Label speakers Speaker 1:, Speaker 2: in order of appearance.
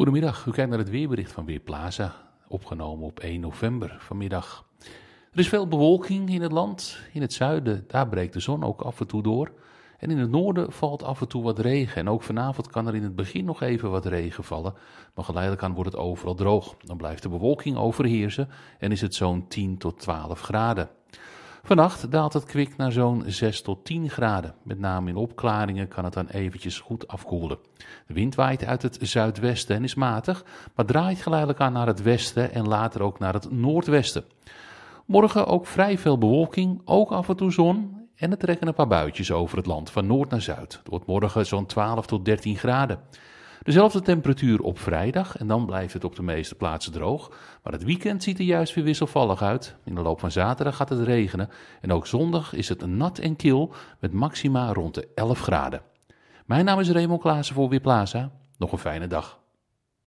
Speaker 1: Goedemiddag, u kijkt naar het weerbericht van Weerplaza, opgenomen op 1 november vanmiddag. Er is veel bewolking in het land. In het zuiden, daar breekt de zon ook af en toe door. En in het noorden valt af en toe wat regen. En ook vanavond kan er in het begin nog even wat regen vallen. Maar geleidelijk aan wordt het overal droog. Dan blijft de bewolking overheersen en is het zo'n 10 tot 12 graden. Vannacht daalt het kwik naar zo'n 6 tot 10 graden. Met name in opklaringen kan het dan eventjes goed afkoelen. De wind waait uit het zuidwesten en is matig, maar draait geleidelijk aan naar het westen en later ook naar het noordwesten. Morgen ook vrij veel bewolking, ook af en toe zon. En er trekken een paar buitjes over het land van noord naar zuid. Het wordt morgen zo'n 12 tot 13 graden. Dezelfde temperatuur op vrijdag en dan blijft het op de meeste plaatsen droog. Maar het weekend ziet er juist weer wisselvallig uit. In de loop van zaterdag gaat het regenen en ook zondag is het nat en kil met maxima rond de 11 graden. Mijn naam is Raymond Klaassen voor Weerplaza. Nog een fijne dag.